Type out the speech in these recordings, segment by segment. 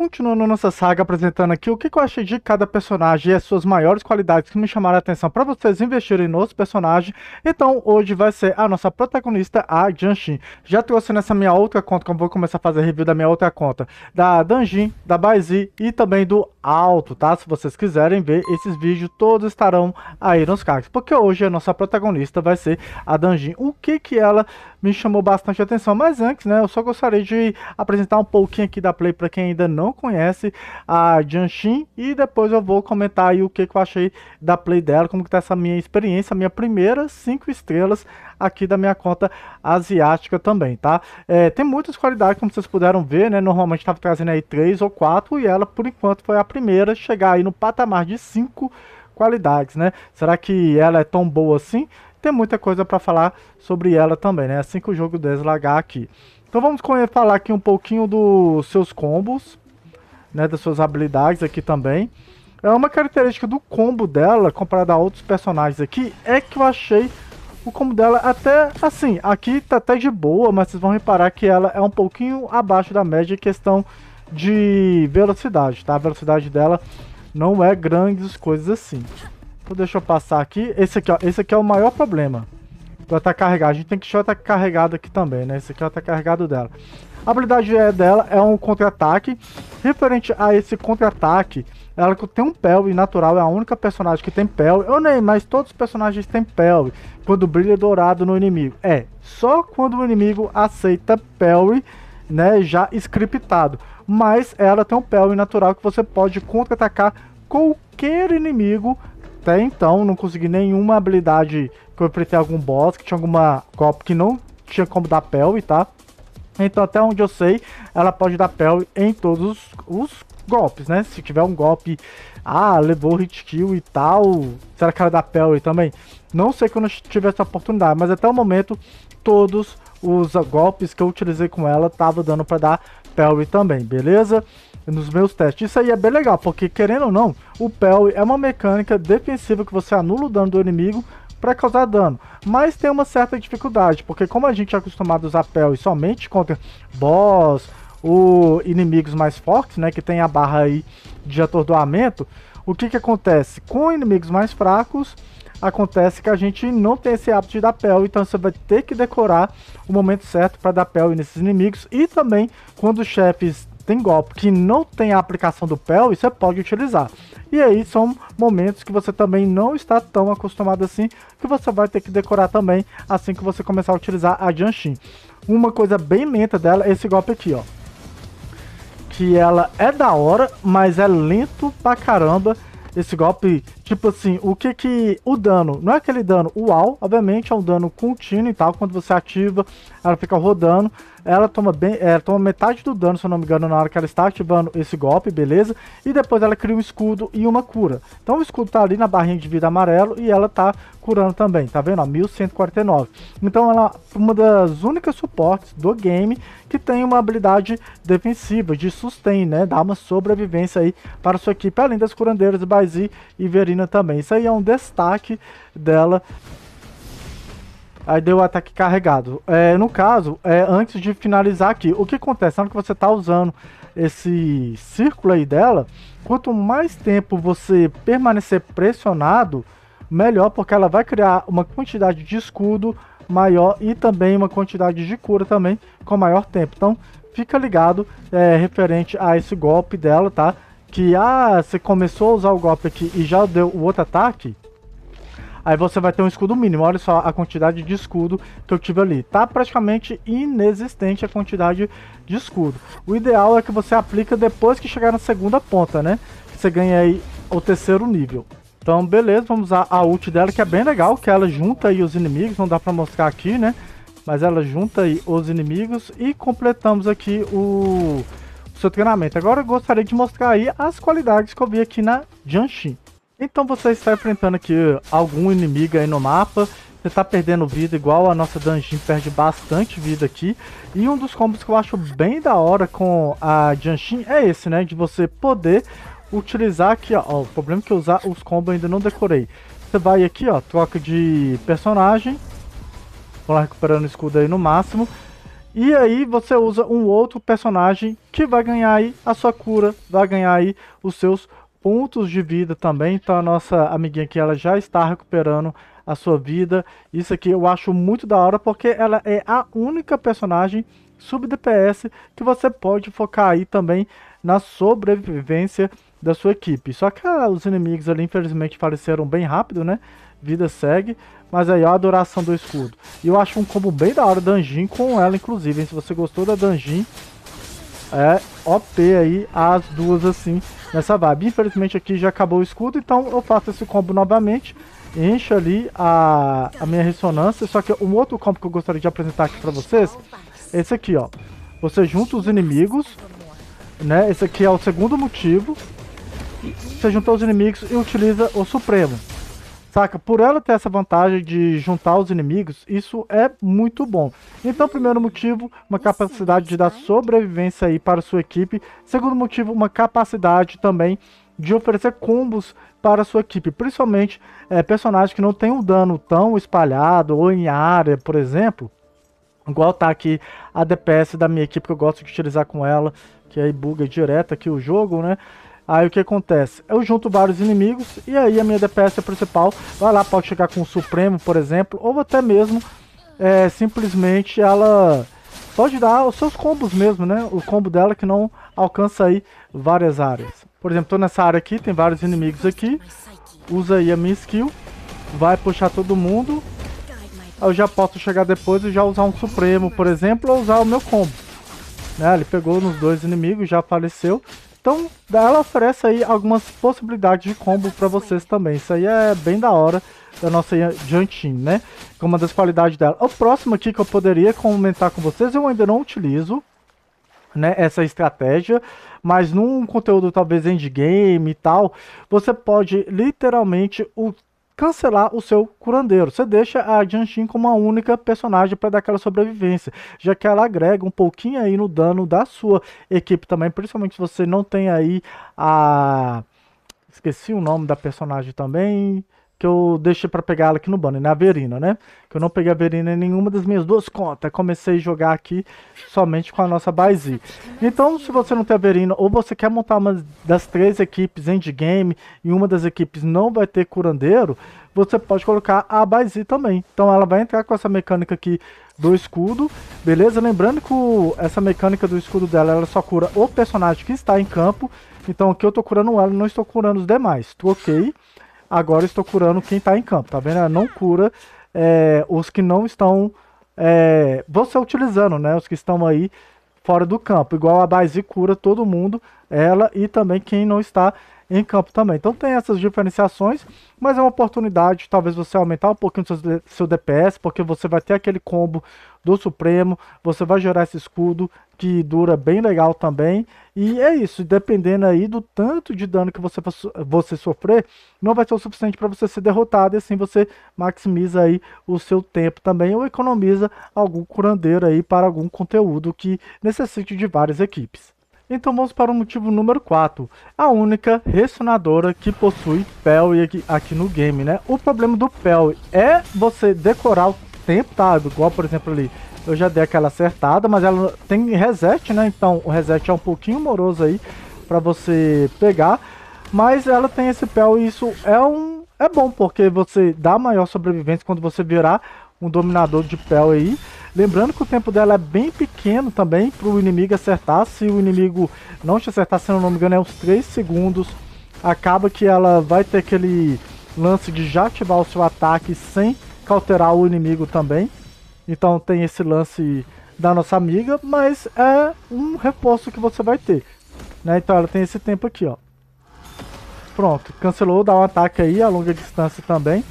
Continuando nossa saga apresentando aqui o que eu achei de cada personagem e as suas maiores qualidades que me chamaram a atenção para vocês investirem nos personagens. Então hoje vai ser a nossa protagonista, a Janshin. Já trouxe nessa minha outra conta, como vou começar a fazer review da minha outra conta, da Danjin, da Baizi e também do alto, tá? Se vocês quiserem ver, esses vídeos todos estarão aí nos cards. Porque hoje a nossa protagonista vai ser a Danjin. O que que ela me chamou bastante atenção. Mas antes, né, eu só gostaria de apresentar um pouquinho aqui da Play para quem ainda não conhece a Janshin. E depois eu vou comentar aí o que que eu achei da Play dela, como que tá essa minha experiência, minha primeira 5 estrelas aqui da minha conta asiática também, tá? É, tem muitas qualidades, como vocês puderam ver, né? Normalmente estava trazendo aí 3 ou 4 e ela, por enquanto, foi a primeira a chegar aí no patamar de 5 qualidades, né? Será que ela é tão boa assim? Tem muita coisa para falar sobre ela também, né? Assim que o jogo deslagar aqui. Então vamos falar aqui um pouquinho dos seus combos, né, das suas habilidades aqui também. É uma característica do combo dela, comparada a outros personagens aqui, é que eu achei o combo dela até assim, aqui tá até de boa, mas vocês vão reparar que ela é um pouquinho abaixo da média em questão de velocidade, tá? A velocidade dela não é grandes coisas assim. Então deixa eu passar aqui. Esse aqui, ó, esse aqui é o maior problema. Ela tá carregada. A gente tem que deixar ela tá carregada aqui também, né? Esse aqui é ela tá carregado dela. A habilidade é dela é um contra-ataque. Referente a esse contra-ataque, ela tem um pelve natural, é a única personagem que tem pelve. Eu nem, mas todos os personagens têm pelve. Quando brilha dourado no inimigo. É, só quando o inimigo aceita pelve, né, já scriptado. Mas ela tem um pelve natural que você pode contra-atacar qualquer inimigo. Até então, não consegui nenhuma habilidade que eu enfrentei algum boss, que tinha alguma copa que não tinha como dar pelve, tá? Então, até onde eu sei, ela pode dar pelve em todos os golpes, né? Se tiver um golpe, ah, levou hit kill e tal, será que era da Pelry também? Não sei quando eu tiver essa oportunidade, mas até o momento, todos os golpes que eu utilizei com ela tava dando para dar Pelry também, beleza? Nos meus testes. Isso aí é bem legal, porque querendo ou não, o Pelry é uma mecânica defensiva que você anula o dano do inimigo para causar dano. Mas tem uma certa dificuldade, porque como a gente é acostumado a usar Pelry somente contra boss, o inimigos mais fortes, né, que tem a barra aí de atordoamento, o que que acontece? Com inimigos mais fracos, acontece que a gente não tem esse hábito de dar pele, então você vai ter que decorar o momento certo para dar pele nesses inimigos e também quando os chefes tem golpe que não tem a aplicação do pé, você pode utilizar. E aí são momentos que você também não está tão acostumado assim, que você vai ter que decorar também assim que você começar a utilizar a Janshin. Uma coisa bem lenta dela é esse golpe aqui, ó que ela é da hora, mas é lento pra caramba. Esse golpe Tipo assim, o que que. O dano, não é aquele dano uau, obviamente é um dano contínuo e tal. Quando você ativa, ela fica rodando. Ela toma, bem, ela é, toma metade do dano, se eu não me engano, na hora que ela está ativando esse golpe, beleza? E depois ela cria um escudo e uma cura. Então o escudo tá ali na barrinha de vida amarelo e ela tá curando também, tá vendo? Ó, 1149. Então ela é uma das únicas suportes do game que tem uma habilidade defensiva, de sustain, né? Dá uma sobrevivência aí para sua equipe, além das curandeiras Baizi e Verino também. Isso aí é um destaque dela. Aí deu ataque carregado. É, no caso, é, antes de finalizar aqui, o que acontece? Na que você está usando esse círculo aí dela, quanto mais tempo você permanecer pressionado, melhor, porque ela vai criar uma quantidade de escudo maior e também uma quantidade de cura também com maior tempo. Então, fica ligado é, referente a esse golpe dela, tá? que ah, você começou a usar o golpe aqui e já deu o outro ataque, aí você vai ter um escudo mínimo. Olha só a quantidade de escudo que eu tive ali. Tá praticamente inexistente a quantidade de escudo. O ideal é que você aplica depois que chegar na segunda ponta, né? Você ganha aí o terceiro nível. Então, beleza, vamos usar a ult dela, que é bem legal, que ela junta aí os inimigos, não dá pra mostrar aqui, né? Mas ela junta aí os inimigos e completamos aqui o seu treinamento. Agora eu gostaria de mostrar aí as qualidades que eu vi aqui na Janshin. Então você está enfrentando aqui eh, algum inimigo aí no mapa, você está perdendo vida igual a nossa Dungeon perde bastante vida aqui. E um dos combos que eu acho bem da hora com a Janshin é esse, né? De você poder utilizar aqui, ó, o problema é que usar os combos ainda não decorei. Você vai aqui, ó, troca de personagem, vamos lá recuperando o escudo aí no máximo. E aí você usa um outro personagem que vai ganhar aí a sua cura, vai ganhar aí os seus pontos de vida também. Então a nossa amiguinha aqui, ela já está recuperando a sua vida. Isso aqui eu acho muito da hora porque ela é a única personagem sub DPS que você pode focar aí também na sobrevivência da sua equipe. Só que ah, os inimigos ali infelizmente faleceram bem rápido, né? Vida segue, mas aí, ó a duração do escudo. E eu acho um combo bem da hora, Danjin com ela, inclusive. Se você gostou da Danjin, é OP aí, as duas assim, nessa vibe. Infelizmente aqui já acabou o escudo, então eu faço esse combo novamente. Encho ali a, a minha ressonância. Só que um outro combo que eu gostaria de apresentar aqui pra vocês, esse aqui, ó. Você junta os inimigos, né? Esse aqui é o segundo motivo. Você junta os inimigos e utiliza o Supremo. Saca? Por ela ter essa vantagem de juntar os inimigos, isso é muito bom. Então, primeiro motivo, uma capacidade de dar né? sobrevivência aí para sua equipe. Segundo motivo, uma capacidade também de oferecer combos para sua equipe, principalmente é, personagens que não tem um dano tão espalhado ou em área, por exemplo. Igual tá aqui a DPS da minha equipe que eu gosto de utilizar com ela, que aí buga direto aqui o jogo, né? Aí o que acontece? Eu junto vários inimigos e aí a minha DPS é principal vai lá, pode chegar com o Supremo, por exemplo, ou até mesmo é, simplesmente ela pode dar os seus combos mesmo, né? O combo dela que não alcança aí várias áreas. Por exemplo, tô nessa área aqui, tem vários inimigos aqui. Usa aí a minha skill, vai puxar todo mundo. Eu já posso chegar depois e já usar um Supremo, por exemplo, ou usar o meu combo. Né? Ele pegou nos dois inimigos, já faleceu. Então, ela oferece aí algumas possibilidades de combo para vocês também. Isso aí é bem da hora da nossa Jantin, né? Que é uma das qualidades dela. O próximo aqui que eu poderia comentar com vocês, eu ainda não utilizo, né, essa estratégia, mas num conteúdo talvez endgame e tal, você pode literalmente cancelar o seu curandeiro. Você deixa a Jianshin como a única personagem para dar aquela sobrevivência, já que ela agrega um pouquinho aí no dano da sua equipe também, principalmente se você não tem aí a... Esqueci o nome da personagem também que eu deixei para pegar ela aqui no banner, na né? Verina, né? Que eu não peguei a Verina em nenhuma das minhas duas contas. Comecei a jogar aqui somente com a nossa base. Então, se você não tem a Verina, ou você quer montar uma das três equipes endgame e uma das equipes não vai ter curandeiro, você pode colocar a base também. Então ela vai entrar com essa mecânica aqui do escudo, beleza? Lembrando que o, essa mecânica do escudo dela, ela só cura o personagem que está em campo. Então aqui eu tô curando ela, não estou curando os demais. Tô ok? agora estou curando quem está em campo, tá vendo? Ela não cura é, os que não estão é, você utilizando, né? Os que estão aí fora do campo. Igual a base cura todo mundo, ela e também quem não está em campo também. Então tem essas diferenciações, mas é uma oportunidade, talvez você aumentar um pouquinho seu, seu DPS, porque você vai ter aquele combo do Supremo, você vai gerar esse escudo que dura bem legal também. E é isso, dependendo aí do tanto de dano que você, você sofrer, não vai ser o suficiente para você ser derrotado, e assim você maximiza aí o seu tempo também, ou economiza algum curandeiro aí para algum conteúdo que necessite de várias equipes. Então vamos para o motivo número 4, a única ressonadora que possui PEL aqui, aqui no game, né? O problema do PEL é você decorar o tempo, tá? Igual, por exemplo, ali, eu já dei aquela acertada, mas ela tem reset, né? Então o reset é um pouquinho moroso aí para você pegar, mas ela tem esse PEL e isso é um... É bom, porque você dá maior sobrevivência quando você virar um dominador de PEL aí, Lembrando que o tempo dela é bem pequeno também para o inimigo acertar. Se o inimigo não te acertar, se não me engano, é uns 3 segundos. Acaba que ela vai ter aquele lance de já ativar o seu ataque sem cauterar o inimigo também. Então tem esse lance da nossa amiga, mas é um reforço que você vai ter. Né? Então ela tem esse tempo aqui, ó. Pronto, cancelou, dá um ataque aí a longa distância também.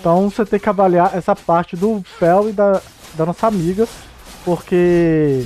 Então você tem que avaliar essa parte do Fel e da da nossa amiga, porque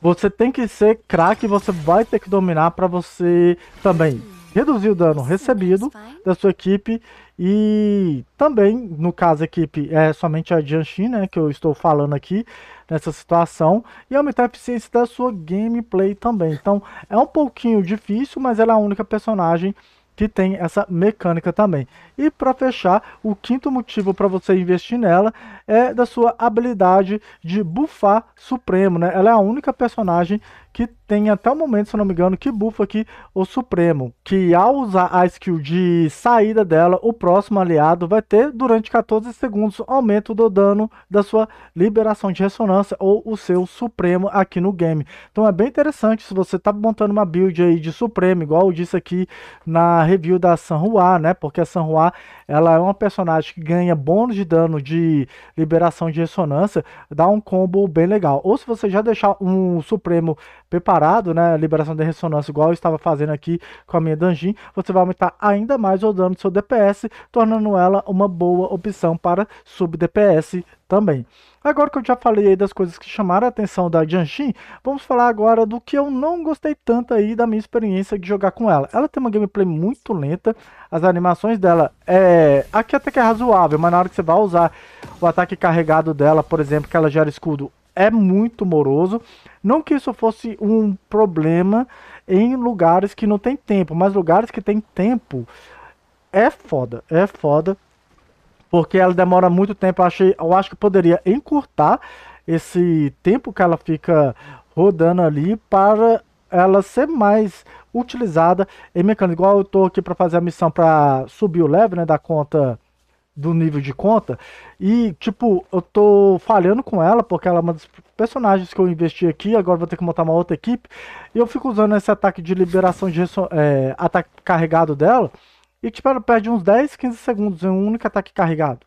você tem que ser craque, você vai ter que dominar para você também reduzir o dano recebido da sua equipe e também, no caso, a equipe é somente a Jianshin, né, que eu estou falando aqui nessa situação, e aumentar a eficiência da sua gameplay também. Então, é um pouquinho difícil, mas ela é a única personagem que tem essa mecânica também. E para fechar, o quinto motivo para você investir nela é da sua habilidade de bufar supremo, né? Ela é a única personagem que tem até o momento, se não me engano, que bufa aqui o Supremo, que ao usar a skill de saída dela, o próximo aliado vai ter durante 14 segundos aumento do dano da sua liberação de ressonância ou o seu Supremo aqui no game. Então é bem interessante se você tá montando uma build aí de Supremo, igual eu disse aqui na review da Sanhua, né? Porque a Sanhua, ela é uma personagem que ganha bônus de dano de liberação de ressonância, dá um combo bem legal. Ou se você já deixar um Supremo preparado, né, liberação de ressonância igual eu estava fazendo aqui com a minha Danjin, você vai aumentar ainda mais o dano do seu DPS, tornando ela uma boa opção para sub-DPS também. Agora que eu já falei aí das coisas que chamaram a atenção da Jianshin, vamos falar agora do que eu não gostei tanto aí da minha experiência de jogar com ela. Ela tem uma gameplay muito lenta, as animações dela é... Aqui até que é razoável, mas na hora que você vai usar o ataque carregado dela, por exemplo, que ela gera escudo é muito moroso. Não que isso fosse um problema em lugares que não tem tempo, mas lugares que tem tempo é foda, é foda. Porque ela demora muito tempo. Eu, achei, eu acho que poderia encurtar esse tempo que ela fica rodando ali para ela ser mais utilizada em mecânica. Igual eu tô aqui para fazer a missão para subir o level né, da conta do nível de conta. E, tipo, eu tô falhando com ela, porque ela é uma das personagens que eu investi aqui, agora vou ter que montar uma outra equipe. E eu fico usando esse ataque de liberação de é, ataque carregado dela. E, tipo, ela perde uns 10, 15 segundos em um único ataque carregado.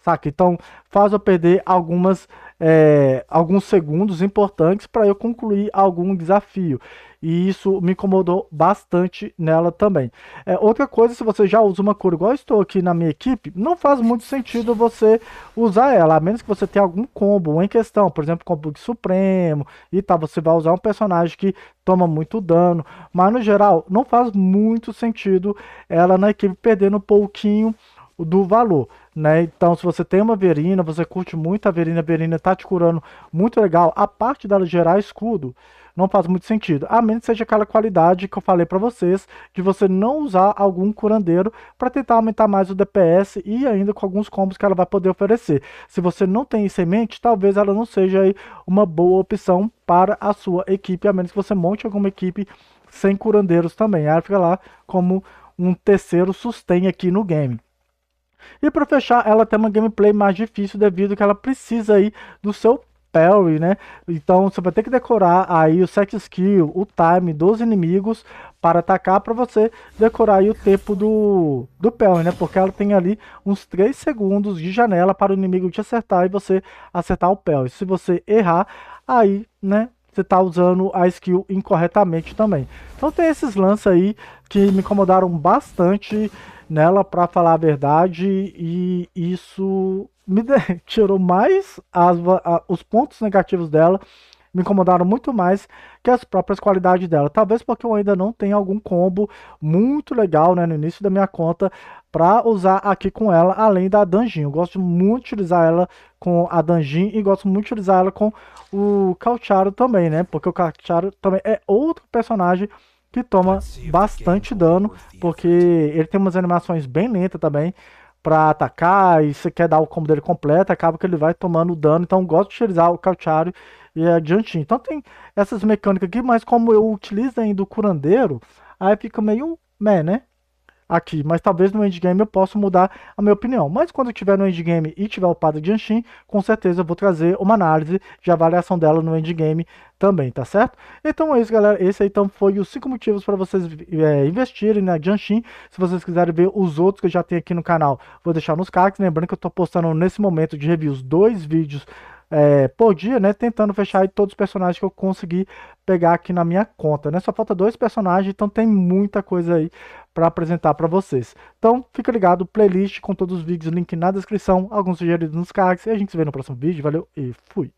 Saca? Então, faz eu perder algumas. É, alguns segundos importantes para eu concluir algum desafio. E isso me incomodou bastante nela também. É, outra coisa, se você já usa uma cor igual estou aqui na minha equipe, não faz muito sentido você usar ela, a menos que você tenha algum combo em questão, por exemplo, combo de supremo e tal, você vai usar um personagem que toma muito dano, mas no geral não faz muito sentido ela na equipe perdendo um pouquinho do valor, né? Então, se você tem uma verina, você curte muito a verina, a verina tá te curando muito legal, a parte dela gerar escudo, não faz muito sentido. A menos que seja aquela qualidade que eu falei para vocês, de você não usar algum curandeiro para tentar aumentar mais o DPS e ainda com alguns combos que ela vai poder oferecer. Se você não tem isso em mente, talvez ela não seja aí uma boa opção para a sua equipe, a menos que você monte alguma equipe sem curandeiros também. Ela fica lá como um terceiro sustém aqui no game. E para fechar, ela tem uma gameplay mais difícil devido que ela precisa aí do seu Perry, né? Então você vai ter que decorar aí o set skill, o time dos inimigos para atacar para você decorar aí o tempo do, do parry, né? Porque ela tem ali uns 3 segundos de janela para o inimigo te acertar e você acertar o Perry. Se você errar, aí, né, você tá usando a skill incorretamente também. Então tem esses lances aí que me incomodaram bastante nela, para falar a verdade, e isso me de... tirou mais as, os pontos negativos dela, me incomodaram muito mais que as próprias qualidades dela. Talvez porque eu ainda não tenho algum combo muito legal né, no início da minha conta para usar aqui com ela, além da Danjin. Eu gosto muito de utilizar ela com a Danjin e gosto muito de utilizar ela com o Caucharo também, né? Porque o Caucharo também é outro personagem que toma é bastante dano, porque ele tem umas animações bem lentas também, para atacar e você quer dar o combo dele completo, acaba que ele vai tomando dano. Então gosto de utilizar o Cautiário e a é adiantinho. Então tem essas mecânicas aqui, mas como eu utilizo ainda o curandeiro, aí fica meio meh, né? aqui, mas talvez no endgame eu possa mudar a minha opinião. Mas quando eu estiver no endgame e tiver o Padre de Jianshin, com certeza eu vou trazer uma análise de avaliação dela no endgame também, tá certo? Então é isso, galera. Esse aí, então foi os 5 motivos para vocês é, investirem na Jianshin. Se vocês quiserem ver os outros que eu já tenho aqui no canal, vou deixar nos cards. Lembrando que eu estou postando nesse momento de reviews dois vídeos é, por dia, né? Tentando fechar todos os personagens que eu consegui pegar aqui na minha conta, né? Só falta dois personagens, então tem muita coisa aí para apresentar para vocês. Então, fica ligado, playlist com todos os vídeos, link na descrição, alguns sugeridos nos cards, e a gente se vê no próximo vídeo. Valeu e fui!